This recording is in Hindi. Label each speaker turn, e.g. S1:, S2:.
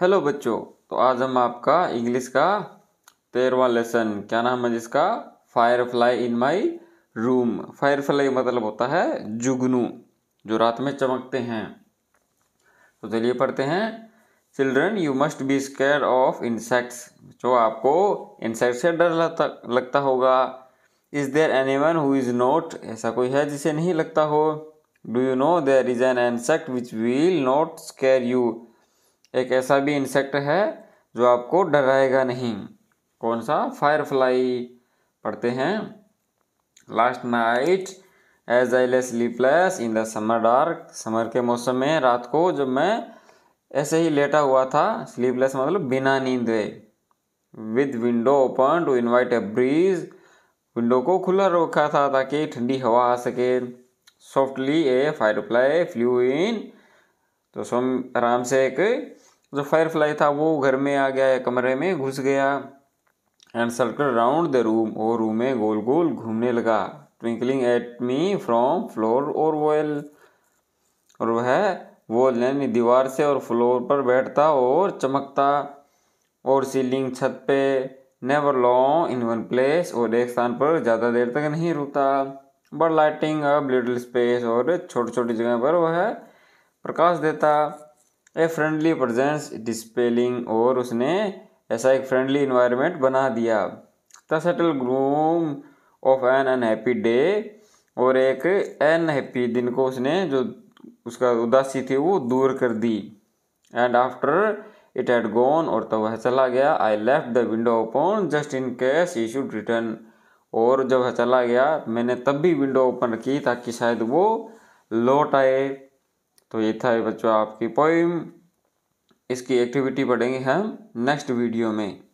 S1: हेलो बच्चों तो आज हम आपका इंग्लिश का तेरवा लेसन क्या नाम है जिसका firefly in my room firefly मतलब होता है जुगनू जो रात में चमकते हैं तो चलिए पढ़ते हैं children you must be scare of insects जो आपको इंसेक्ट से डर लगता होगा is there anyone who is not ऐसा कोई है जिसे नहीं लगता हो do you know there is an insect which will not scare you एक ऐसा भी इंसेक्ट है जो आपको डराएगा नहीं कौन सा फायरफ्लाई पढ़ते हैं last night as I lay sleepless in the summer dark summer के मौसम में रात को जब मैं ऐसे ही लेटा हुआ था स्लीपलेस मतलब बिना नींद with window open to invite a breeze window को खुला रखा था ताकि ठंडी हवा आ सके softly a firefly flew in तो स्वयं आराम से एक जो फायर फ्लाई था वो घर में आ गया या कमरे में घुस गया and circle round the room और रूम में गोल गोल घूमने लगा twinkling at me from floor और वॉल और वह वो यानी दीवार से और फ्लोर पर बैठता और चमकता और सीलिंग छत पे never long in one place और एक स्थान पर ज़्यादा देर तक नहीं रुकता बट लाइटिंग अब लिटिल स्पेस और छोटी छोटी जगह पर वह प्रकाश देता ए फ्रेंडली प्रजेंस डिस्पेलिंग और उसने ऐसा एक फ्रेंडली इन्वायरमेंट बना दिया the settled gloom of an unhappy day और एक अनहैप्पी दिन को उसने जो उसका उदासी थी वो दूर कर दी and after it had gone और तब तो वह चला गया I left the window open just in case he should return और जब वह चला गया मैंने तब भी विंडो ओपन रखी ताकि शायद वो लौट आए तो ये था बच्चों आपकी पोइम इसकी एक्टिविटी पढ़ेंगे हम नेक्स्ट वीडियो में